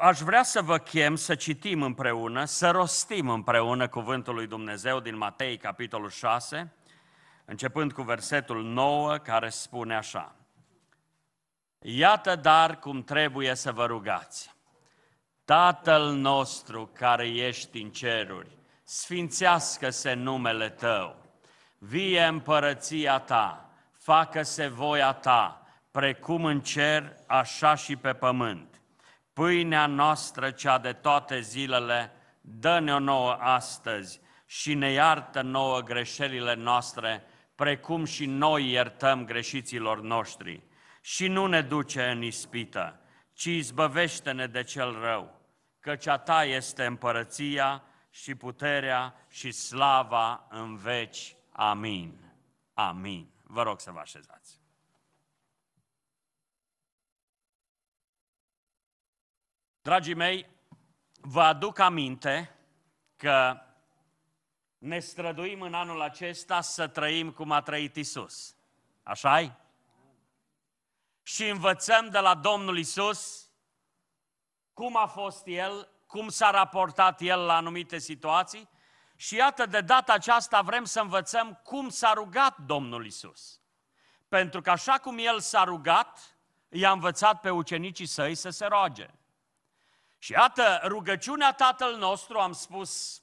Aș vrea să vă chem să citim împreună, să rostim împreună cuvântul lui Dumnezeu din Matei, capitolul 6, începând cu versetul 9, care spune așa. Iată dar cum trebuie să vă rugați. Tatăl nostru care ești în ceruri, sfințească-se numele Tău, vie împărăția Ta, facă-se voia Ta, precum în cer, așa și pe pământ. Pâinea noastră cea de toate zilele, dă-ne-o nouă astăzi și ne iartă nouă greșelile noastre, precum și noi iertăm greșiților noștri. Și nu ne duce în ispită, ci izbăvește-ne de cel rău, căci a ta este împărăția și puterea și slava în veci. Amin. Amin. Vă rog să vă așezați. Dragii mei, vă aduc aminte că ne străduim în anul acesta să trăim cum a trăit Isus. așa -i? Și învățăm de la Domnul Isus cum a fost El, cum s-a raportat El la anumite situații și iată, de data aceasta vrem să învățăm cum s-a rugat Domnul Isus. Pentru că așa cum El s-a rugat, i-a învățat pe ucenicii săi să se roage. Și iată, rugăciunea Tatăl nostru, am spus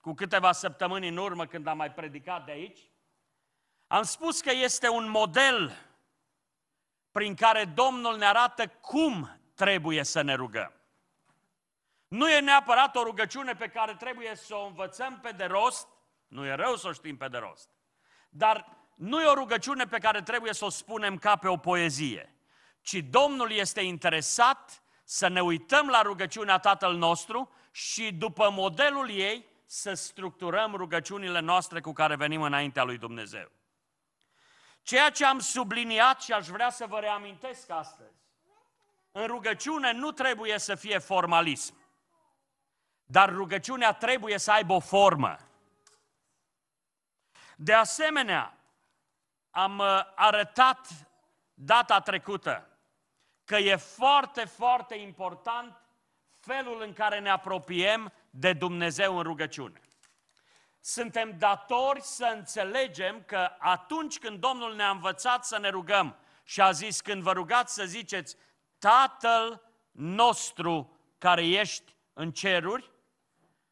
cu câteva săptămâni în urmă când am mai predicat de aici, am spus că este un model prin care Domnul ne arată cum trebuie să ne rugăm. Nu e neapărat o rugăciune pe care trebuie să o învățăm pe de rost, nu e rău să o știm pe de rost, dar nu e o rugăciune pe care trebuie să o spunem ca pe o poezie, ci Domnul este interesat să ne uităm la rugăciunea Tatăl nostru și după modelul ei să structurăm rugăciunile noastre cu care venim înaintea lui Dumnezeu. Ceea ce am subliniat și aș vrea să vă reamintesc astăzi, în rugăciune nu trebuie să fie formalism, dar rugăciunea trebuie să aibă o formă. De asemenea, am uh, arătat data trecută că e foarte, foarte important felul în care ne apropiem de Dumnezeu în rugăciune. Suntem datori să înțelegem că atunci când Domnul ne-a învățat să ne rugăm și a zis când vă rugați să ziceți Tatăl nostru care ești în ceruri,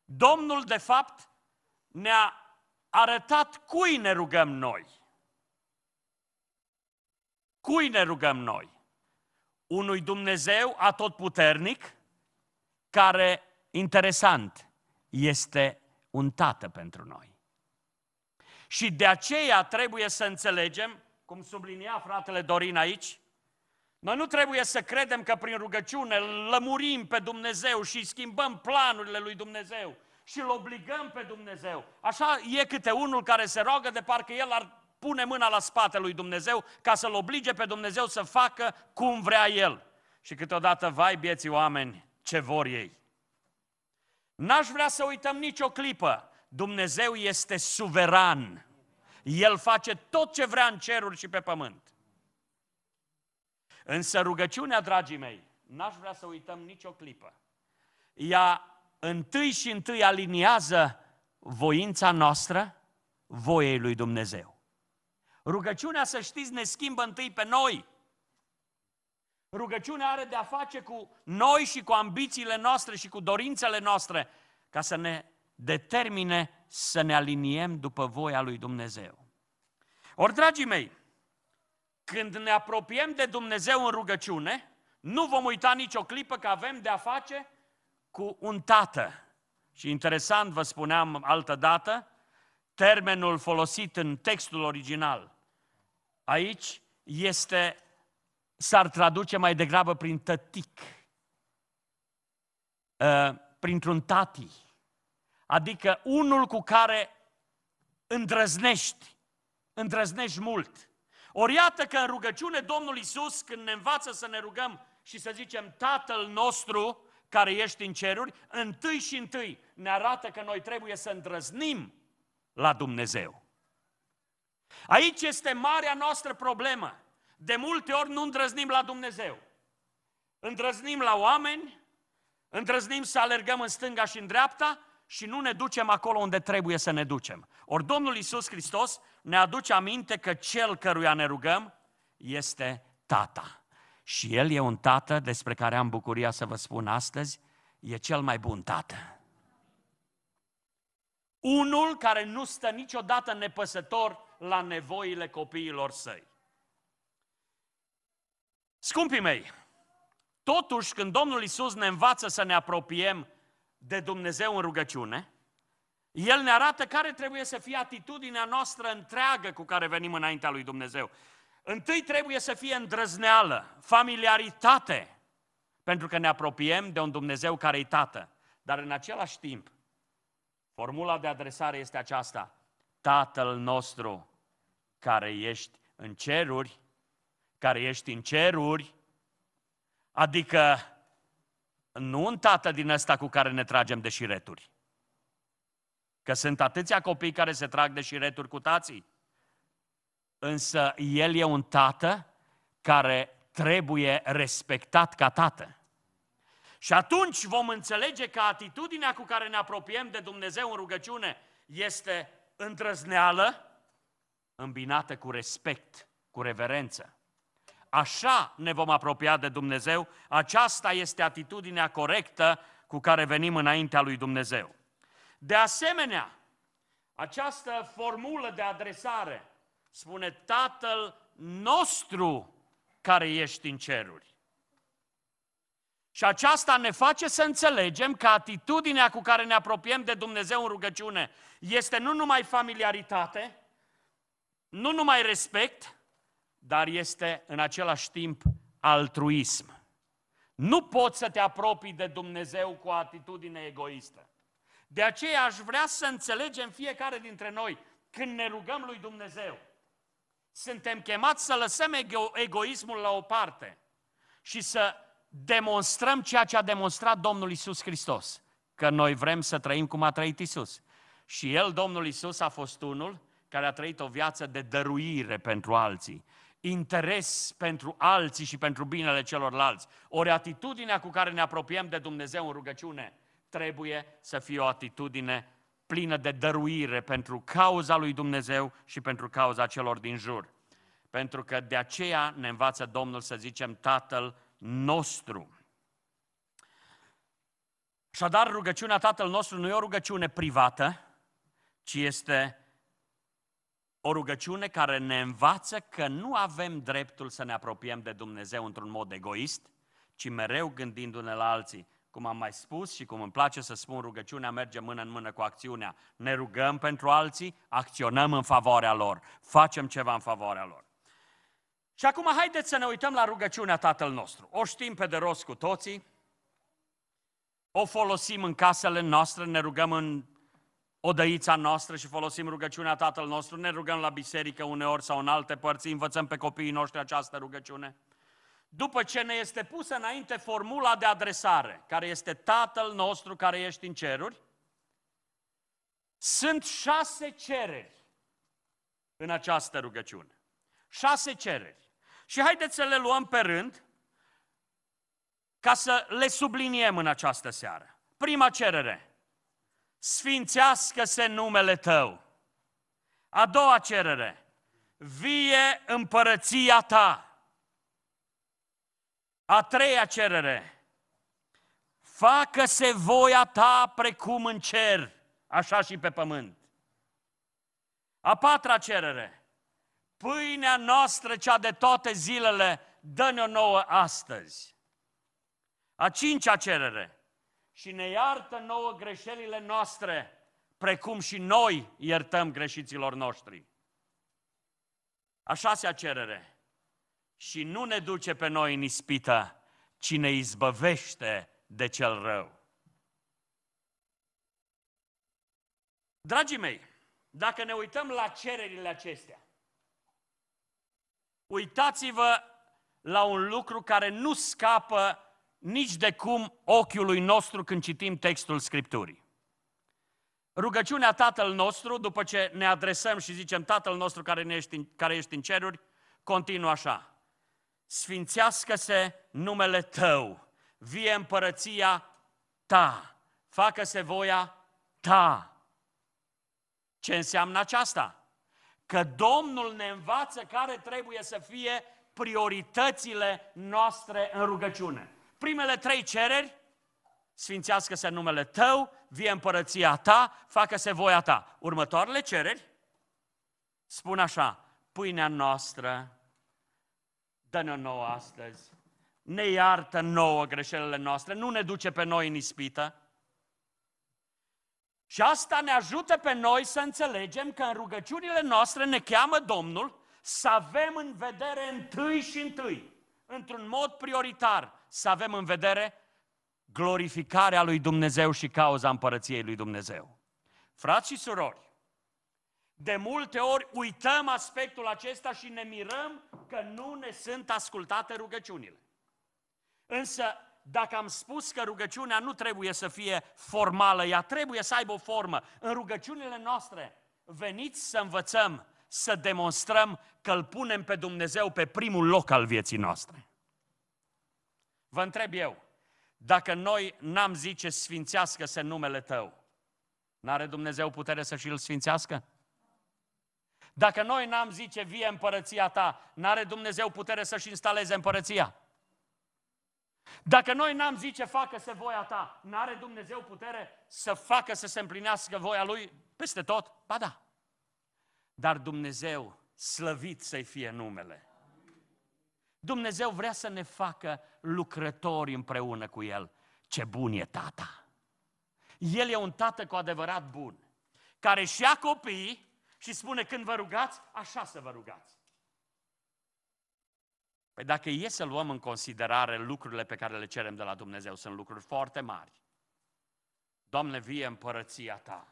Domnul de fapt ne-a arătat cui ne rugăm noi. Cui ne rugăm noi? unui Dumnezeu atotputernic, care, interesant, este un tată pentru noi. Și de aceea trebuie să înțelegem, cum sublinia fratele Dorin aici, noi nu trebuie să credem că prin rugăciune lămurim pe Dumnezeu și schimbăm planurile lui Dumnezeu și îl obligăm pe Dumnezeu. Așa e câte unul care se roagă de parcă el ar pune mâna la spatele lui Dumnezeu ca să-L oblige pe Dumnezeu să facă cum vrea El. Și câteodată, vai bieții oameni, ce vor ei. N-aș vrea să uităm nicio clipă. Dumnezeu este suveran. El face tot ce vrea în ceruri și pe pământ. Însă rugăciunea, dragii mei, n-aș vrea să uităm nicio clipă. Ea întâi și întâi aliniază voința noastră voiei lui Dumnezeu. Rugăciunea, să știți, ne schimbă întâi pe noi. Rugăciunea are de-a face cu noi și cu ambițiile noastre și cu dorințele noastre, ca să ne determine să ne aliniem după voia lui Dumnezeu. Ori, dragii mei, când ne apropiem de Dumnezeu în rugăciune, nu vom uita nicio clipă că avem de-a face cu un tată. Și interesant, vă spuneam altă dată, termenul folosit în textul original aici este, s-ar traduce mai degrabă prin tătic, ă, printr-un tati, adică unul cu care îndrăznești, îndrăznești mult. Ori iată că în rugăciune Domnul Isus, când ne învață să ne rugăm și să zicem Tatăl nostru care ești în ceruri, întâi și întâi ne arată că noi trebuie să îndrăznim la Dumnezeu. Aici este marea noastră problemă. De multe ori nu îndrăznim la Dumnezeu. Îndrăznim la oameni, îndrăznim să alergăm în stânga și în dreapta și nu ne ducem acolo unde trebuie să ne ducem. Ori Domnul Iisus Hristos ne aduce aminte că Cel căruia ne rugăm este Tata. Și El e un Tată despre care am bucuria să vă spun astăzi, e cel mai bun Tată. Unul care nu stă niciodată nepăsător la nevoile copiilor săi. Scumpii mei, totuși când Domnul Isus ne învață să ne apropiem de Dumnezeu în rugăciune, El ne arată care trebuie să fie atitudinea noastră întreagă cu care venim înaintea lui Dumnezeu. Întâi trebuie să fie îndrăzneală, familiaritate, pentru că ne apropiem de un Dumnezeu care e Tată. Dar în același timp, formula de adresare este aceasta. Tatăl nostru care ești în ceruri, care ești în ceruri, adică nu un tată din ăsta cu care ne tragem de șireturi. Că sunt atâția copii care se trag de șireturi cu tații. Însă el e un tată care trebuie respectat ca tată. Și atunci vom înțelege că atitudinea cu care ne apropiem de Dumnezeu în rugăciune este îndrăzneală îmbinată cu respect, cu reverență. Așa ne vom apropia de Dumnezeu, aceasta este atitudinea corectă cu care venim înaintea lui Dumnezeu. De asemenea, această formulă de adresare spune Tatăl nostru care ești în ceruri. Și aceasta ne face să înțelegem că atitudinea cu care ne apropiem de Dumnezeu în rugăciune este nu numai familiaritate, nu numai respect, dar este în același timp altruism. Nu poți să te apropii de Dumnezeu cu o atitudine egoistă. De aceea aș vrea să înțelegem fiecare dintre noi când ne rugăm lui Dumnezeu. Suntem chemați să lăsăm egoismul la o parte și să demonstrăm ceea ce a demonstrat Domnul Isus Hristos. Că noi vrem să trăim cum a trăit Isus. Și El, Domnul Isus, a fost unul care a trăit o viață de dăruire pentru alții, interes pentru alții și pentru binele celorlalți. Ori atitudinea cu care ne apropiem de Dumnezeu în rugăciune trebuie să fie o atitudine plină de dăruire pentru cauza lui Dumnezeu și pentru cauza celor din jur. Pentru că de aceea ne învață Domnul să zicem Tatăl nostru. Așadar, rugăciunea Tatăl nostru nu e o rugăciune privată, ci este o rugăciune care ne învață că nu avem dreptul să ne apropiem de Dumnezeu într-un mod egoist, ci mereu gândindu-ne la alții. Cum am mai spus și cum îmi place să spun, rugăciunea merge mână în mână cu acțiunea. Ne rugăm pentru alții, acționăm în favoarea lor, facem ceva în favoarea lor. Și acum haideți să ne uităm la rugăciunea Tatăl nostru. O știm pe de rost cu toții, o folosim în casele noastre, ne rugăm în odăița noastră și folosim rugăciunea Tatăl nostru, ne rugăm la biserică uneori sau în alte părți, învățăm pe copiii noștri această rugăciune. După ce ne este pusă înainte formula de adresare, care este Tatăl nostru care ești în ceruri, sunt șase cereri în această rugăciune. Șase cereri. Și haideți să le luăm pe rând ca să le subliniem în această seară. Prima cerere, sfințească-se numele tău. A doua cerere, vie împărăția ta. A treia cerere, facă-se voia ta precum în cer, așa și pe pământ. A patra cerere, Pâinea noastră, cea de toate zilele, dă-ne-o nouă astăzi. A cincea cerere. Și ne iartă nouă greșelile noastre, precum și noi iertăm greșiților noștri. A șasea cerere. Și nu ne duce pe noi în ispită, ci ne izbăvește de cel rău. Dragii mei, dacă ne uităm la cererile acestea, uitați-vă la un lucru care nu scapă nici de cum ochiului nostru când citim textul Scripturii. Rugăciunea Tatăl nostru, după ce ne adresăm și zicem Tatăl nostru care, ne ești, în, care ești în ceruri, continuă așa. Sfințească-se numele Tău, vie împărăția Ta, facă-se voia Ta. Ce înseamnă aceasta? că Domnul ne învață care trebuie să fie prioritățile noastre în rugăciune. Primele trei cereri, sfințească-se numele Tău, vie împărăția Ta, facă-se voia Ta. Următoarele cereri spun așa, pâinea noastră, dă-ne nouă astăzi, ne iartă nouă greșelile noastre, nu ne duce pe noi în ispită, și asta ne ajută pe noi să înțelegem că în rugăciunile noastre ne cheamă Domnul să avem în vedere întâi și întâi, într-un mod prioritar, să avem în vedere glorificarea lui Dumnezeu și cauza împărăției lui Dumnezeu. Frați și surori, de multe ori uităm aspectul acesta și ne mirăm că nu ne sunt ascultate rugăciunile. Însă dacă am spus că rugăciunea nu trebuie să fie formală, ea trebuie să aibă o formă. În rugăciunile noastre, veniți să învățăm să demonstrăm că îl punem pe Dumnezeu pe primul loc al vieții noastre. Vă întreb eu, dacă noi n-am zice sfințească-se numele tău, n-are Dumnezeu putere să și îl sfințească? Dacă noi n-am zice vie împărăția ta, n-are Dumnezeu putere să-și instaleze împărăția? Dacă noi n-am zice, facă-se voia ta, n-are Dumnezeu putere să facă să se împlinească voia Lui peste tot? Ba da. Dar Dumnezeu, slăvit să-i fie numele. Dumnezeu vrea să ne facă lucrători împreună cu El. Ce bun e tata! El e un tată cu adevărat bun, care și a copii și spune, când vă rugați, așa să vă rugați. Păi dacă e să luăm în considerare lucrurile pe care le cerem de la Dumnezeu, sunt lucruri foarte mari. Doamne, vie împărăția Ta.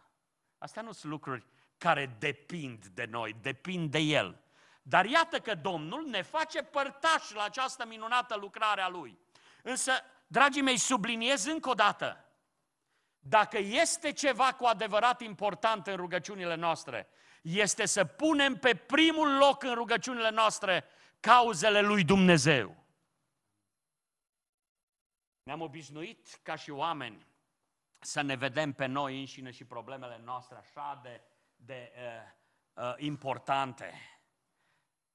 Astea nu sunt lucruri care depind de noi, depind de El. Dar iată că Domnul ne face părtași la această minunată lucrare a Lui. Însă, dragii mei, subliniez încă o dată, dacă este ceva cu adevărat important în rugăciunile noastre, este să punem pe primul loc în rugăciunile noastre cauzele lui Dumnezeu. Ne-am obișnuit ca și oameni să ne vedem pe noi înșine și problemele noastre așa de, de uh, uh, importante.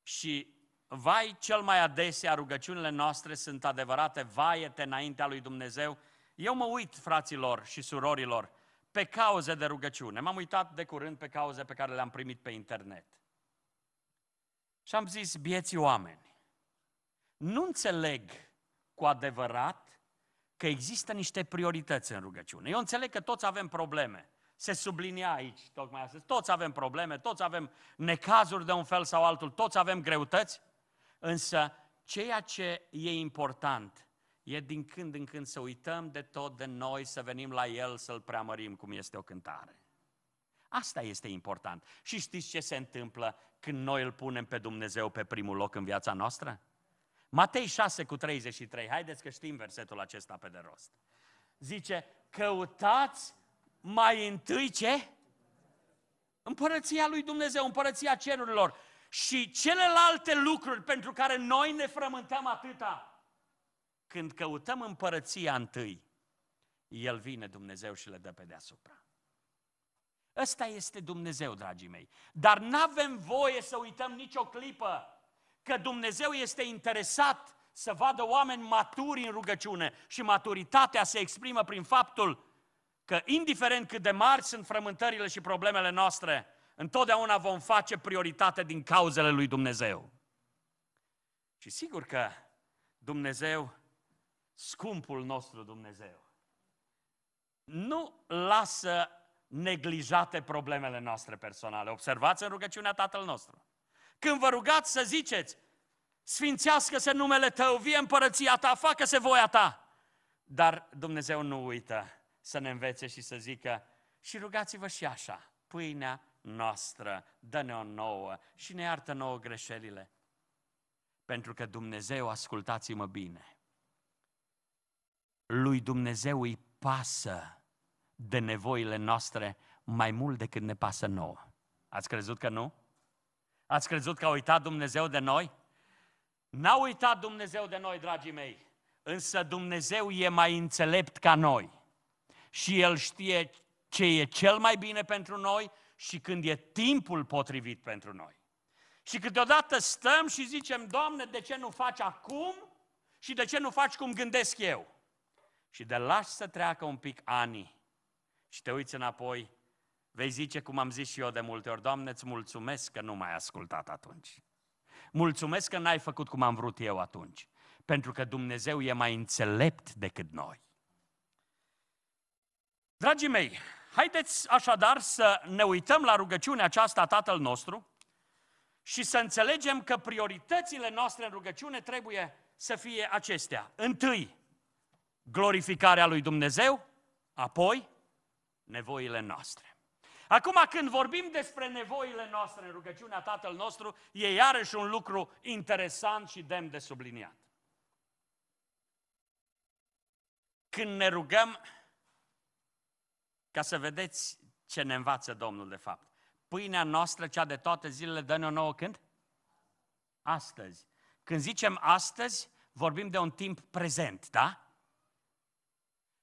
Și vai, cel mai adesea rugăciunile noastre sunt adevărate, vaiete înaintea lui Dumnezeu. Eu mă uit, fraților și surorilor, pe cauze de rugăciune. M-am uitat de curând pe cauze pe care le-am primit pe internet. Și am zis, bieții oameni, nu înțeleg cu adevărat că există niște priorități în rugăciune. Eu înțeleg că toți avem probleme. Se sublinia aici, tocmai astăzi. Toți avem probleme, toți avem necazuri de un fel sau altul, toți avem greutăți. Însă, ceea ce e important e din când în când să uităm de tot de noi, să venim la El, să-L preamărim, cum este o cântare. Asta este important. Și știți ce se întâmplă când noi îl punem pe Dumnezeu pe primul loc în viața noastră? Matei 6 cu 33, haideți că știm versetul acesta pe de rost. Zice, căutați mai întâi ce? Împărăția lui Dumnezeu, împărăția cerurilor. Și celelalte lucruri pentru care noi ne frământăm atâta, când căutăm împărăția întâi, El vine Dumnezeu și le dă pe deasupra. Ăsta este Dumnezeu, dragii mei. Dar nu avem voie să uităm nicio clipă că Dumnezeu este interesat să vadă oameni maturi în rugăciune și maturitatea se exprimă prin faptul că indiferent cât de mari sunt frământările și problemele noastre, întotdeauna vom face prioritate din cauzele lui Dumnezeu. Și sigur că Dumnezeu, scumpul nostru Dumnezeu, nu lasă neglijate problemele noastre personale. Observați în rugăciunea Tatăl nostru. Când vă rugați să ziceți, sfințească-se numele Tău, vie împărăția Ta, facă-se voia Ta. Dar Dumnezeu nu uită să ne învețe și să zică, și rugați-vă și așa, pâinea noastră, dă-ne-o nouă și ne iartă nouă greșelile. Pentru că Dumnezeu, ascultați-mă bine, lui Dumnezeu îi pasă de nevoile noastre mai mult decât ne pasă nouă. Ați crezut că nu? Ați crezut că a uitat Dumnezeu de noi? N-a uitat Dumnezeu de noi, dragii mei, însă Dumnezeu e mai înțelept ca noi. Și El știe ce e cel mai bine pentru noi și când e timpul potrivit pentru noi. Și câteodată stăm și zicem, Doamne, de ce nu faci acum și de ce nu faci cum gândesc eu? Și de lași să treacă un pic ani și te uiți înapoi, vei zice cum am zis și eu de multe ori, Doamne, îți mulțumesc că nu m-ai ascultat atunci. Mulțumesc că n-ai făcut cum am vrut eu atunci, pentru că Dumnezeu e mai înțelept decât noi. Dragii mei, haideți așadar să ne uităm la rugăciunea aceasta a Tatăl nostru și să înțelegem că prioritățile noastre în rugăciune trebuie să fie acestea. Întâi, glorificarea lui Dumnezeu, apoi nevoile noastre. Acum când vorbim despre nevoile noastre în rugăciunea Tatăl nostru, e iarăși un lucru interesant și demn de subliniat. Când ne rugăm, ca să vedeți ce ne învață Domnul de fapt. Pâinea noastră, cea de toate zilele, dă o nouă când? Astăzi. Când zicem astăzi, vorbim de un timp prezent, da?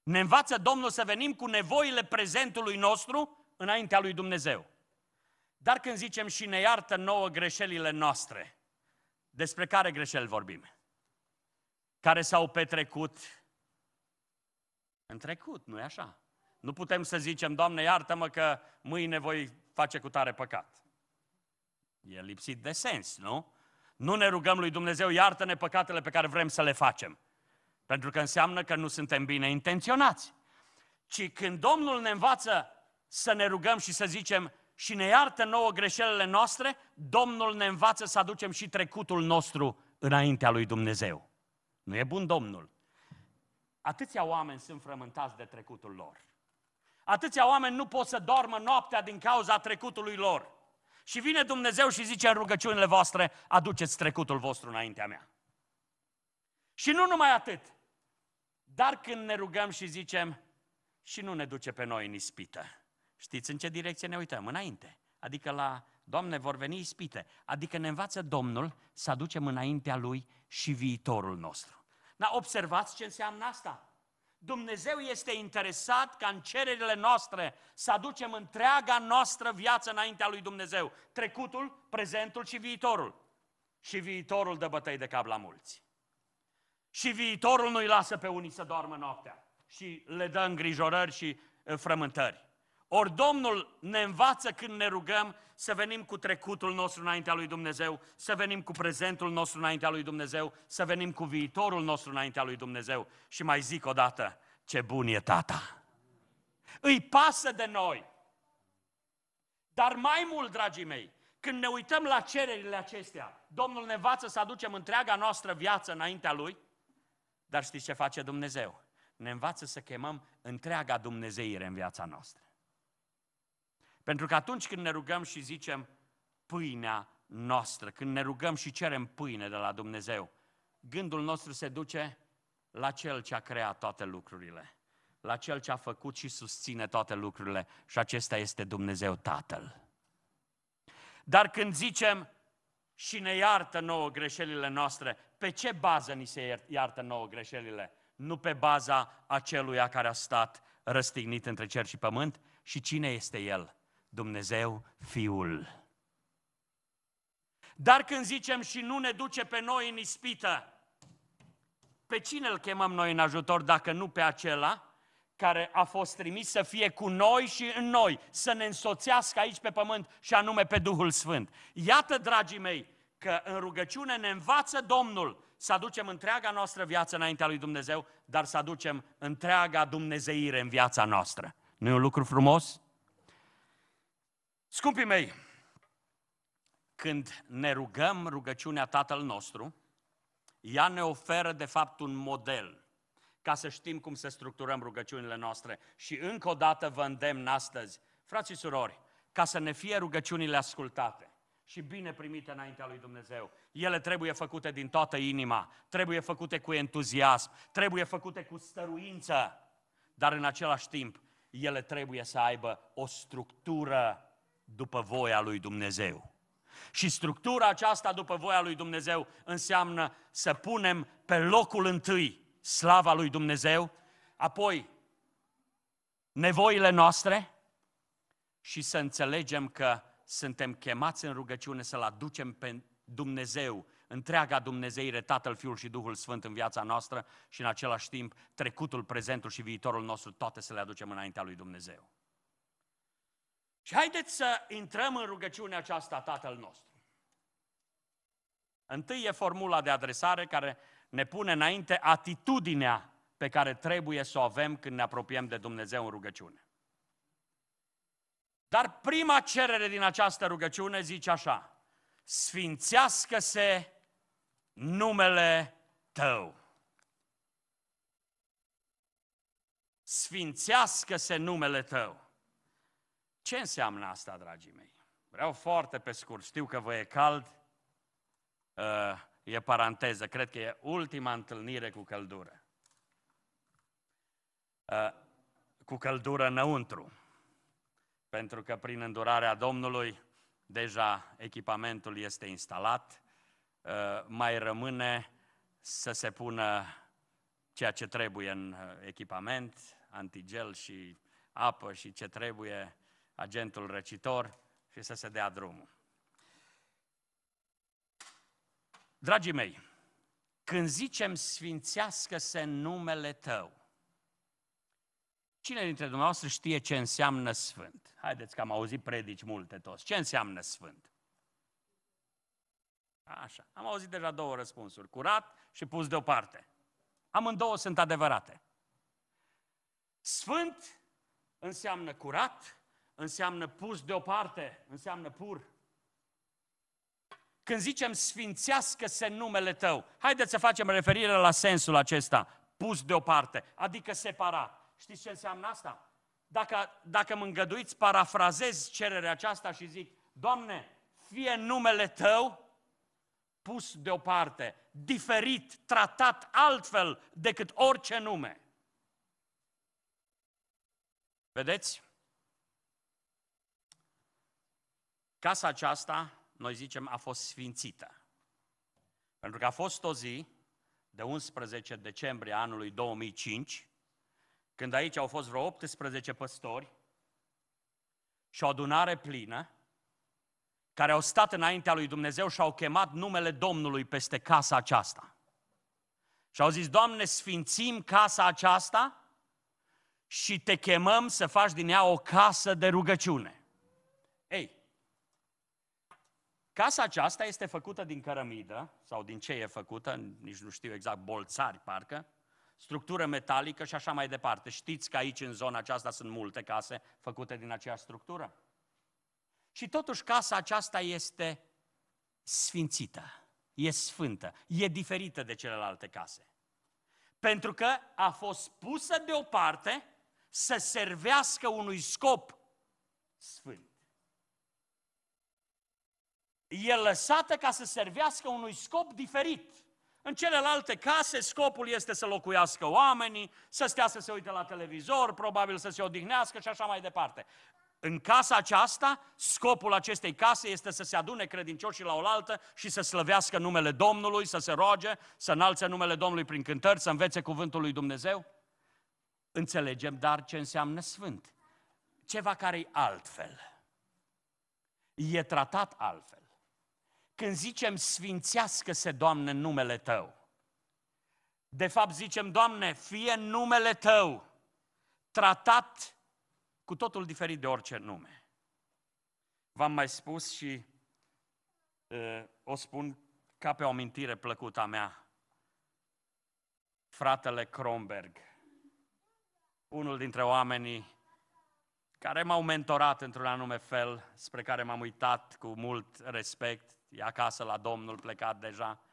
Ne învață Domnul să venim cu nevoile prezentului nostru înaintea lui Dumnezeu. Dar când zicem și ne iartă nouă greșelile noastre, despre care greșeli vorbim? Care s-au petrecut în trecut, nu-i așa? Nu putem să zicem, Doamne, iartă-mă că mâine voi face cu tare păcat. E lipsit de sens, nu? Nu ne rugăm lui Dumnezeu, iartă-ne păcatele pe care vrem să le facem. Pentru că înseamnă că nu suntem bine intenționați. Ci când Domnul ne învață să ne rugăm și să zicem și ne iartă nouă greșelile noastre, Domnul ne învață să aducem și trecutul nostru înaintea lui Dumnezeu. Nu e bun Domnul. Atâția oameni sunt frământați de trecutul lor. Atâția oameni nu pot să doarmă noaptea din cauza trecutului lor. Și vine Dumnezeu și zice în rugăciunile voastre, aduceți trecutul vostru înaintea mea. Și nu numai atât. Dar când ne rugăm și zicem, și nu ne duce pe noi în ispită. Știți în ce direcție ne uităm? Înainte. Adică la Doamne, vor veni ispite. Adică ne învață Domnul să aducem înaintea Lui și viitorul nostru. Dar observați ce înseamnă asta. Dumnezeu este interesat ca în cererile noastre să aducem întreaga noastră viață înaintea lui Dumnezeu. Trecutul, prezentul și viitorul. Și viitorul dă bătăi de cap la mulți și viitorul nu-i lasă pe unii să doarmă noaptea și le dă îngrijorări și frământări. Ori Domnul ne învață când ne rugăm să venim cu trecutul nostru înaintea lui Dumnezeu, să venim cu prezentul nostru înaintea lui Dumnezeu, să venim cu viitorul nostru înaintea lui Dumnezeu. Și mai zic o dată, ce bun e tata! Îi pasă de noi! Dar mai mult, dragii mei, când ne uităm la cererile acestea, Domnul ne învață să aducem întreaga noastră viață înaintea Lui, dar știți ce face Dumnezeu? Ne învață să chemăm întreaga Dumnezeire în viața noastră. Pentru că atunci când ne rugăm și zicem pâinea noastră, când ne rugăm și cerem pâine de la Dumnezeu, gândul nostru se duce la Cel ce a creat toate lucrurile, la Cel ce a făcut și susține toate lucrurile și acesta este Dumnezeu Tatăl. Dar când zicem și ne iartă nouă greșelile noastre, pe ce bază ni se iartă nouă greșelile? Nu pe baza aceluia care a stat răstignit între cer și pământ. Și cine este El? Dumnezeu Fiul. Dar când zicem și nu ne duce pe noi în ispită, pe cine îl chemăm noi în ajutor dacă nu pe acela care a fost trimis să fie cu noi și în noi, să ne însoțească aici pe pământ și anume pe Duhul Sfânt. Iată, dragii mei, că în rugăciune ne învață Domnul să aducem întreaga noastră viață înaintea lui Dumnezeu, dar să aducem întreaga dumnezeire în viața noastră. Nu e un lucru frumos? Scumpii mei, când ne rugăm rugăciunea Tatăl nostru, ea ne oferă de fapt un model ca să știm cum să structurăm rugăciunile noastre. Și încă o dată vă îndemn astăzi, frați și surori, ca să ne fie rugăciunile ascultate și bine primite înaintea lui Dumnezeu. Ele trebuie făcute din toată inima, trebuie făcute cu entuziasm, trebuie făcute cu stăruință, dar în același timp ele trebuie să aibă o structură după voia lui Dumnezeu. Și structura aceasta după voia lui Dumnezeu înseamnă să punem pe locul întâi slava lui Dumnezeu, apoi nevoile noastre și să înțelegem că suntem chemați în rugăciune să-L aducem pe Dumnezeu, întreaga Dumnezeire, Tatăl, Fiul și Duhul Sfânt în viața noastră și în același timp trecutul, prezentul și viitorul nostru, toate să le aducem înaintea lui Dumnezeu. Și haideți să intrăm în rugăciunea aceasta Tatăl nostru. Întâi e formula de adresare care ne pune înainte atitudinea pe care trebuie să o avem când ne apropiem de Dumnezeu în rugăciune. Dar prima cerere din această rugăciune zice așa, sfințească-se numele tău. Sfințească-se numele tău. Ce înseamnă asta, dragii mei? Vreau foarte pe scurt, știu că vă e cald, uh, e paranteză, cred că e ultima întâlnire cu căldură. Uh, cu căldură înăuntru pentru că prin îndurarea Domnului deja echipamentul este instalat, ă, mai rămâne să se pună ceea ce trebuie în ă, echipament, antigel și apă și ce trebuie agentul răcitor și să se dea drumul. Dragii mei, când zicem sfințească-se numele Tău, Cine dintre dumneavoastră știe ce înseamnă sfânt? Haideți că am auzit predici multe toți. Ce înseamnă sfânt? Așa, am auzit deja două răspunsuri, curat și pus deoparte. Amândouă sunt adevărate. Sfânt înseamnă curat, înseamnă pus deoparte, înseamnă pur. Când zicem sfințească-se numele tău, haideți să facem referire la sensul acesta, pus deoparte, adică separat Știți ce înseamnă asta? Dacă, dacă mă îngăduiți, parafrazez cererea aceasta și zic, Doamne, fie numele Tău pus deoparte, diferit, tratat altfel decât orice nume. Vedeți? Casa aceasta, noi zicem, a fost sfințită. Pentru că a fost o zi de 11 decembrie anului 2005, când aici au fost vreo 18 păstori și o adunare plină, care au stat înaintea lui Dumnezeu și au chemat numele Domnului peste casa aceasta. Și au zis, Doamne, sfințim casa aceasta și te chemăm să faci din ea o casă de rugăciune. Ei, casa aceasta este făcută din cărămidă, sau din ce e făcută, nici nu știu exact, bolțari parcă, structură metalică și așa mai departe. Știți că aici, în zona aceasta, sunt multe case făcute din aceeași structură? Și totuși casa aceasta este sfințită, e sfântă, e diferită de celelalte case. Pentru că a fost pusă deoparte să servească unui scop sfânt. E lăsată ca să servească unui scop diferit. În celelalte case scopul este să locuiască oamenii, să stea să se uite la televizor, probabil să se odihnească și așa mai departe. În casa aceasta, scopul acestei case este să se adune credincioșii la oaltă și să slăvească numele Domnului, să se roage, să înalțe numele Domnului prin cântări, să învețe cuvântul lui Dumnezeu. Înțelegem, dar, ce înseamnă sfânt. Ceva care e altfel. E tratat altfel când zicem sfințească-se, Doamne, în numele Tău. De fapt zicem, Doamne, fie numele Tău tratat cu totul diferit de orice nume. V-am mai spus și uh, o spun ca pe o amintire plăcută a mea, fratele Kronberg, unul dintre oamenii care m-au mentorat într-un anume fel, spre care m-am uitat cu mult respect, e acasă la Domnul, plecat deja.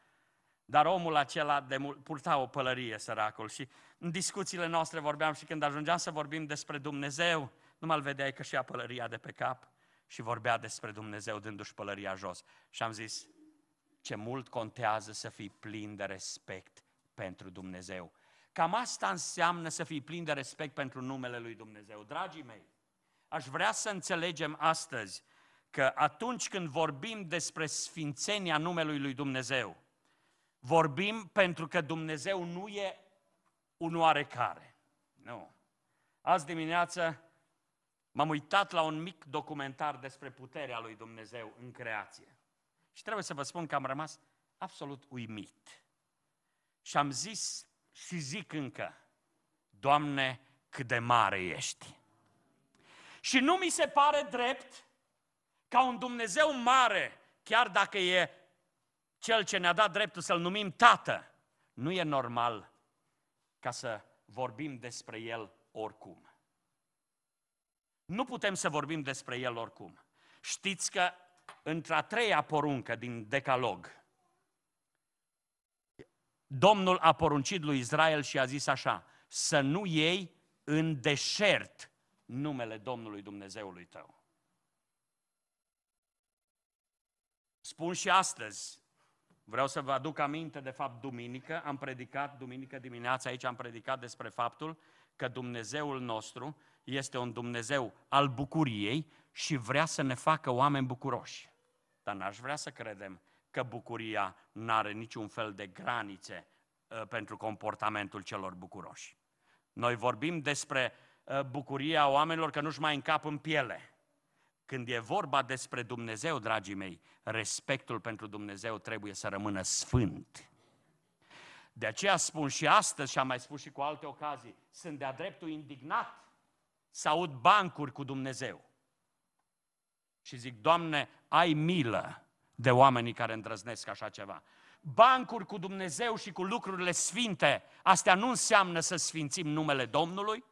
Dar omul acela de mult, purta o pălărie, săracul. Și în discuțiile noastre vorbeam și când ajungeam să vorbim despre Dumnezeu, nu mai vedeai că și ia pălăria de pe cap și vorbea despre Dumnezeu dându-și pălăria jos. Și am zis, ce mult contează să fii plin de respect pentru Dumnezeu. Cam asta înseamnă să fii plin de respect pentru numele lui Dumnezeu. Dragii mei, aș vrea să înțelegem astăzi că atunci când vorbim despre sfințenia numelui lui Dumnezeu, vorbim pentru că Dumnezeu nu e un oarecare. Nu. Azi dimineață m-am uitat la un mic documentar despre puterea lui Dumnezeu în creație. Și trebuie să vă spun că am rămas absolut uimit. Și am zis și zic încă, Doamne, cât de mare ești! Și nu mi se pare drept ca un Dumnezeu mare, chiar dacă e cel ce ne-a dat dreptul să-L numim Tată, nu e normal ca să vorbim despre El oricum. Nu putem să vorbim despre El oricum. Știți că într-a treia poruncă din Decalog, Domnul a poruncit lui Israel și a zis așa, să nu iei în deșert numele Domnului Dumnezeului tău. Spun și astăzi, vreau să vă aduc aminte, de fapt, duminică, am predicat, duminică dimineața aici am predicat despre faptul că Dumnezeul nostru este un Dumnezeu al bucuriei și vrea să ne facă oameni bucuroși. Dar n-aș vrea să credem că bucuria nu are niciun fel de granițe ă, pentru comportamentul celor bucuroși. Noi vorbim despre ă, bucuria oamenilor că nu-și mai încap în piele. Când e vorba despre Dumnezeu, dragii mei, respectul pentru Dumnezeu trebuie să rămână sfânt. De aceea spun și astăzi și am mai spus și cu alte ocazii, sunt de-a dreptul indignat să aud bancuri cu Dumnezeu. Și zic, Doamne, ai milă de oamenii care îndrăznesc așa ceva. Bancuri cu Dumnezeu și cu lucrurile sfinte, astea nu înseamnă să sfințim numele Domnului.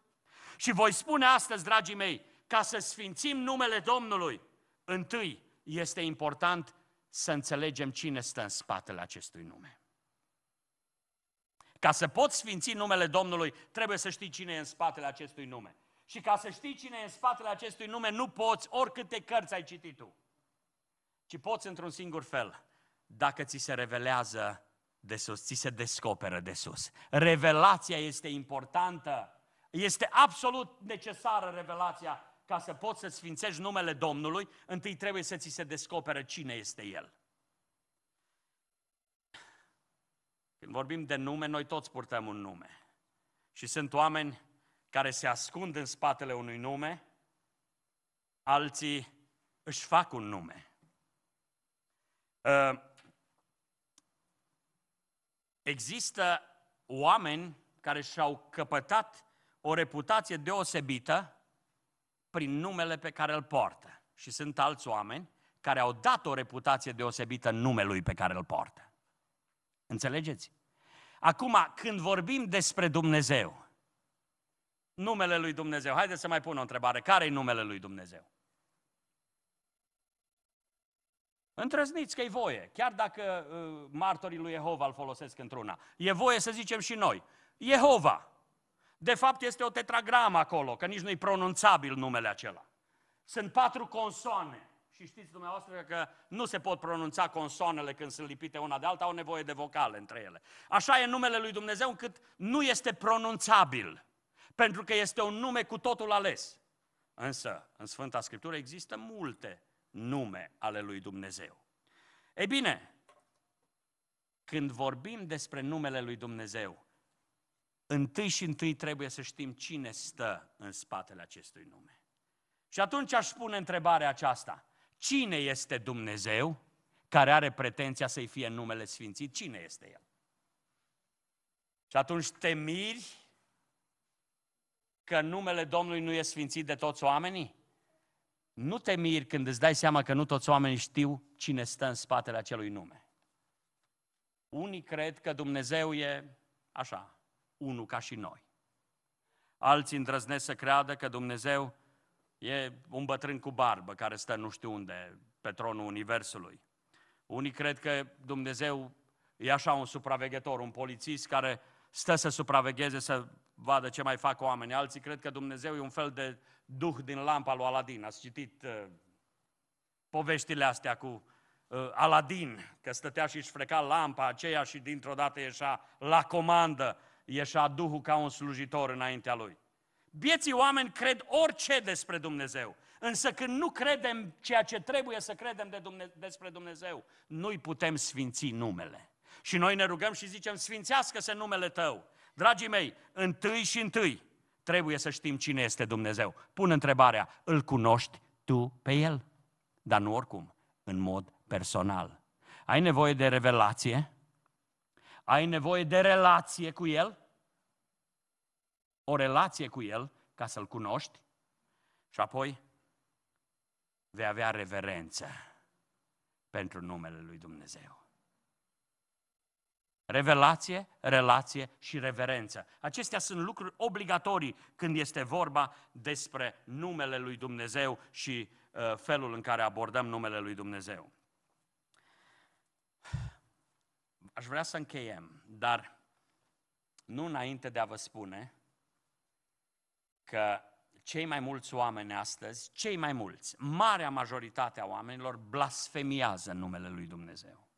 Și voi spune astăzi, dragii mei, ca să sfințim numele Domnului, întâi este important să înțelegem cine stă în spatele acestui nume. Ca să poți sfinți numele Domnului, trebuie să știi cine e în spatele acestui nume. Și ca să știi cine e în spatele acestui nume, nu poți, oricâte cărți ai citit tu, ci poți într-un singur fel, dacă ți se revelează de sus, ți se descoperă de sus. Revelația este importantă, este absolut necesară revelația ca să poți să sfințești numele Domnului, întâi trebuie să ți se descopere cine este El. Când vorbim de nume, noi toți purtăm un nume. Și sunt oameni care se ascund în spatele unui nume, alții își fac un nume. Uh, există oameni care și-au căpătat o reputație deosebită prin numele pe care îl poartă. Și sunt alți oameni care au dat o reputație deosebită numelui pe care îl poartă. Înțelegeți? Acum, când vorbim despre Dumnezeu, numele lui Dumnezeu, haideți să mai pun o întrebare. Care e numele lui Dumnezeu? Întrăzniți că e voie, chiar dacă uh, martorii lui Jehova îl folosesc într-una. E voie să zicem și noi. Jehova, de fapt, este o tetragramă acolo, că nici nu-i pronunțabil numele acela. Sunt patru consoane. Și știți dumneavoastră că nu se pot pronunța consoanele când sunt lipite una de alta, au nevoie de vocale între ele. Așa e numele lui Dumnezeu încât nu este pronunțabil, pentru că este un nume cu totul ales. Însă, în Sfânta Scriptură există multe nume ale lui Dumnezeu. Ei bine, când vorbim despre numele lui Dumnezeu, întâi și întâi trebuie să știm cine stă în spatele acestui nume. Și atunci aș pune întrebarea aceasta. Cine este Dumnezeu care are pretenția să-i fie numele Sfințit? Cine este El? Și atunci te miri că numele Domnului nu e sfințit de toți oamenii? Nu te miri când îți dai seama că nu toți oamenii știu cine stă în spatele acelui nume. Unii cred că Dumnezeu e așa, unul ca și noi. Alții îndrăznesc să creadă că Dumnezeu e un bătrân cu barbă care stă nu știu unde, pe tronul Universului. Unii cred că Dumnezeu e așa un supraveghetor, un polițist care stă să supravegheze, să vadă ce mai fac oamenii. Alții cred că Dumnezeu e un fel de duh din lampa lui Aladin. Ați citit uh, poveștile astea cu uh, Aladin, că stătea și își freca lampa aceea și dintr-o dată ieșea la comandă ieșa Duhul ca un slujitor înaintea lui. Bieții oameni cred orice despre Dumnezeu, însă când nu credem ceea ce trebuie să credem de Dumne- despre Dumnezeu, nu-i putem sfinți numele. Și noi ne rugăm și zicem, sfințească-se numele Tău. Dragii mei, întâi și întâi trebuie să știm cine este Dumnezeu. Pun întrebarea, îl cunoști tu pe El? Dar nu oricum, în mod personal. Ai nevoie de revelație, ai nevoie de relație cu El, o relație cu El ca să-L cunoști și apoi vei avea reverență pentru numele Lui Dumnezeu. Revelație, relație și reverență. Acestea sunt lucruri obligatorii când este vorba despre numele lui Dumnezeu și uh, felul în care abordăm numele lui Dumnezeu. Aș vrea să încheiem, dar nu înainte de a vă spune că cei mai mulți oameni astăzi, cei mai mulți, marea majoritate a oamenilor blasfemiază numele lui Dumnezeu.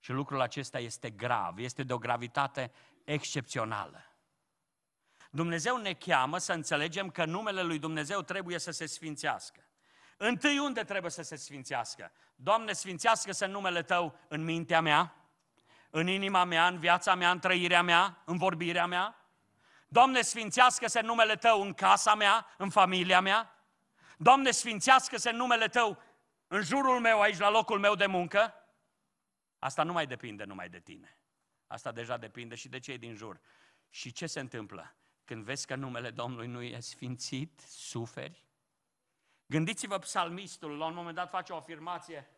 Și lucrul acesta este grav, este de o gravitate excepțională. Dumnezeu ne cheamă să înțelegem că numele lui Dumnezeu trebuie să se sfințească. Întâi unde trebuie să se sfințească? Doamne, sfințească-se numele Tău în mintea mea, în inima mea, în viața mea, în trăirea mea, în vorbirea mea. Doamne, sfințească-se numele Tău în casa mea, în familia mea. Doamne, sfințească-se numele Tău în jurul meu, aici, la locul meu de muncă. Asta nu mai depinde numai de tine. Asta deja depinde și de cei din jur. Și ce se întâmplă? Când vezi că numele Domnului nu e sfințit, suferi? Gândiți-vă psalmistul, la un moment dat face o afirmație,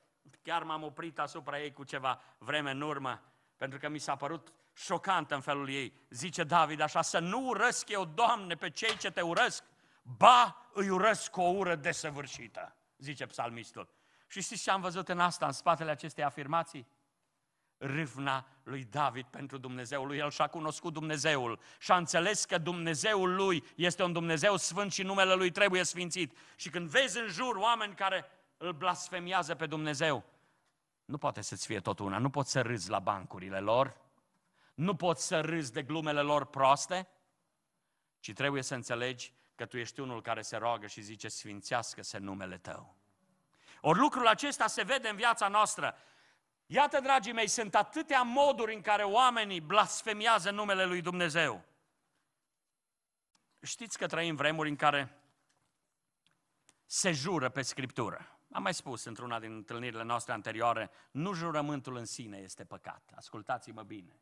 chiar m-am oprit asupra ei cu ceva vreme în urmă, pentru că mi s-a părut șocantă în felul ei. Zice David așa, să nu urăsc eu, Doamne, pe cei ce te urăsc, ba îi urăsc cu o ură desăvârșită, zice psalmistul. Și știți ce am văzut în asta, în spatele acestei afirmații? Râvna lui David pentru Dumnezeul lui. El și-a cunoscut Dumnezeul și a înțeles că Dumnezeul lui este un Dumnezeu sfânt și numele lui trebuie sfințit. Și când vezi în jur oameni care îl blasfemiază pe Dumnezeu, nu poate să-ți fie tot una, nu poți să râzi la bancurile lor, nu poți să râzi de glumele lor proaste, ci trebuie să înțelegi că tu ești unul care se roagă și zice, sfințească-se numele tău. Ori lucrul acesta se vede în viața noastră. Iată, dragii mei, sunt atâtea moduri în care oamenii blasfemiază numele lui Dumnezeu. Știți că trăim vremuri în care se jură pe Scriptură. Am mai spus într-una din întâlnirile noastre anterioare, nu jurământul în sine este păcat. Ascultați-mă bine.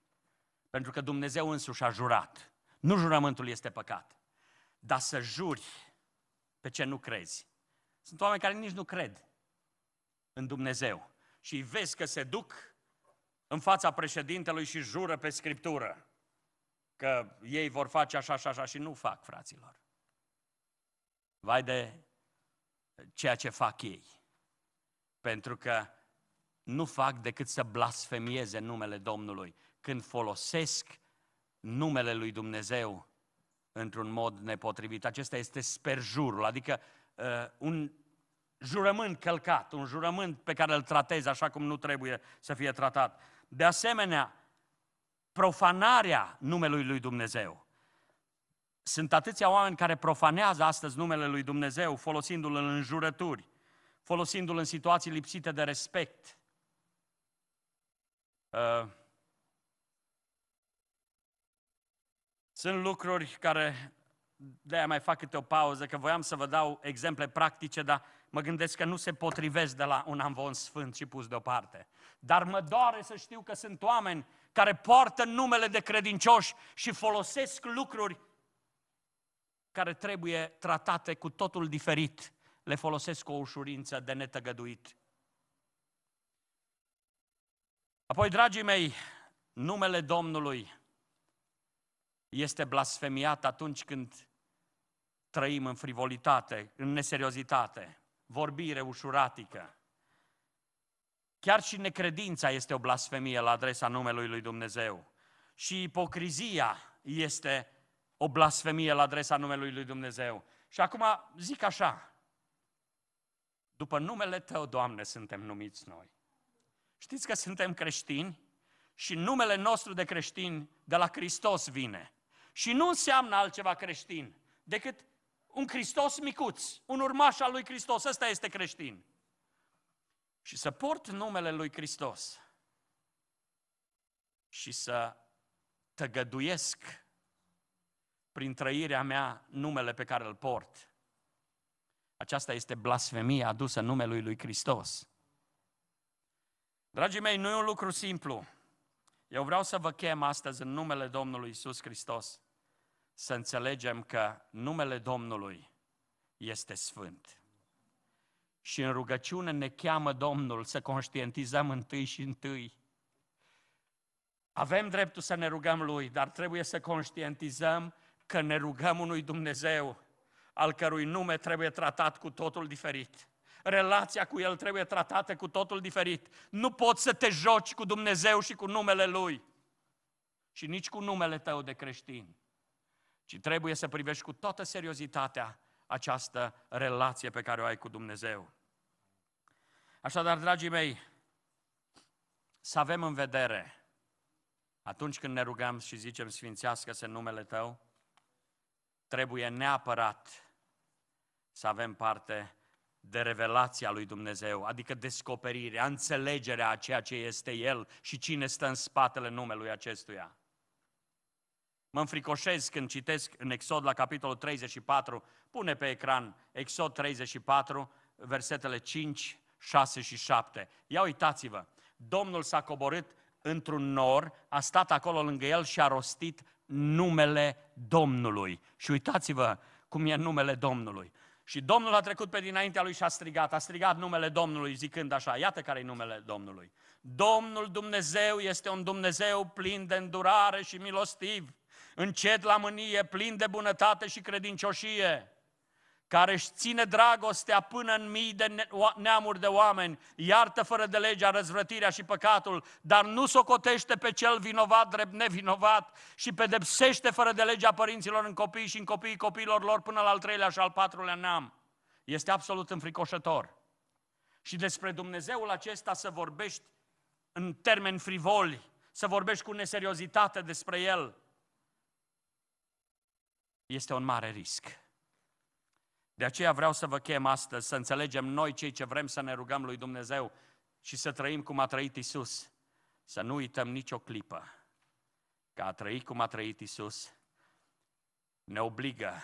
Pentru că Dumnezeu însuși a jurat. Nu jurământul este păcat. Dar să juri pe ce nu crezi. Sunt oameni care nici nu cred în Dumnezeu. Și vezi că se duc în fața președintelui și jură pe Scriptură că ei vor face așa și așa și nu fac, fraților. Vai de ceea ce fac ei. Pentru că nu fac decât să blasfemieze numele Domnului când folosesc numele lui Dumnezeu într-un mod nepotrivit. Acesta este sperjurul, adică uh, un jurământ călcat, un jurământ pe care îl tratezi așa cum nu trebuie să fie tratat. De asemenea, profanarea numelui lui Dumnezeu. Sunt atâția oameni care profanează astăzi numele lui Dumnezeu, folosindu-l în înjurături, folosindu-l în situații lipsite de respect. Ă, sunt lucruri care, de-aia mai fac câte o pauză, că voiam să vă dau exemple practice, dar mă gândesc că nu se potrivesc de la un amvon sfânt și pus deoparte. Dar mă doare să știu că sunt oameni care poartă numele de credincioși și folosesc lucruri care trebuie tratate cu totul diferit, le folosesc cu o ușurință de netăgăduit. Apoi, dragii mei, numele Domnului este blasfemiat atunci când trăim în frivolitate, în neseriozitate, vorbire ușuratică. Chiar și necredința este o blasfemie la adresa numelui lui Dumnezeu. Și ipocrizia este o blasfemie la adresa numelui lui Dumnezeu. Și acum zic așa, după numele Tău, Doamne, suntem numiți noi. Știți că suntem creștini și numele nostru de creștini de la Hristos vine. Și nu înseamnă altceva creștin decât un Hristos micuț, un urmaș al lui Hristos, ăsta este creștin. Și să port numele lui Hristos și să tăgăduiesc prin trăirea mea numele pe care îl port. Aceasta este blasfemia adusă numelui lui Hristos. Dragii mei, nu e un lucru simplu. Eu vreau să vă chem astăzi în numele Domnului Isus Hristos să înțelegem că numele Domnului este sfânt. Și în rugăciune ne cheamă Domnul să conștientizăm întâi și întâi. Avem dreptul să ne rugăm Lui, dar trebuie să conștientizăm că ne rugăm unui Dumnezeu al cărui nume trebuie tratat cu totul diferit. Relația cu El trebuie tratată cu totul diferit. Nu poți să te joci cu Dumnezeu și cu numele Lui și nici cu numele tău de creștin, ci trebuie să privești cu toată seriozitatea această relație pe care o ai cu Dumnezeu. Așadar, dragii mei, să avem în vedere atunci când ne rugăm și zicem, Sfințească-se numele Tău, trebuie neapărat să avem parte de revelația lui Dumnezeu, adică descoperirea, înțelegerea a ceea ce este El și cine stă în spatele numelui acestuia. Mă înfricoșez când citesc în Exod la capitolul 34, pune pe ecran Exod 34, versetele 5, 6 și 7. Ia uitați-vă, Domnul s-a coborât într-un nor, a stat acolo lângă el și a rostit numele Domnului. Și uitați-vă cum e numele Domnului. Și Domnul a trecut pe dinaintea lui și a strigat, a strigat numele Domnului zicând așa, iată care e numele Domnului. Domnul Dumnezeu este un Dumnezeu plin de îndurare și milostiv, încet la mânie, plin de bunătate și credincioșie care își ține dragostea până în mii de neamuri de oameni, iartă fără de legea, răzvrătirea și păcatul, dar nu socotește pe cel vinovat drept nevinovat și pedepsește fără de legea părinților în copii și în copiii copiilor lor până la al treilea și al patrulea neam. Este absolut înfricoșător. Și despre Dumnezeul acesta să vorbești în termeni frivoli, să vorbești cu neseriozitate despre El, este un mare risc. De aceea vreau să vă chem astăzi să înțelegem noi cei ce vrem să ne rugăm lui Dumnezeu și să trăim cum a trăit Isus. Să nu uităm nicio clipă că a trăi cum a trăit Isus ne obligă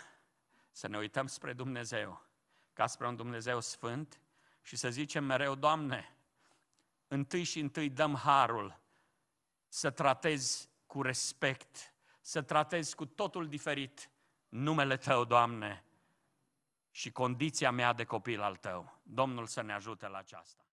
să ne uităm spre Dumnezeu, ca spre un Dumnezeu sfânt și să zicem mereu, Doamne, întâi și întâi dăm harul să tratezi cu respect, să tratezi cu totul diferit numele Tău, Doamne, și condiția mea de copil al tău. Domnul să ne ajute la aceasta.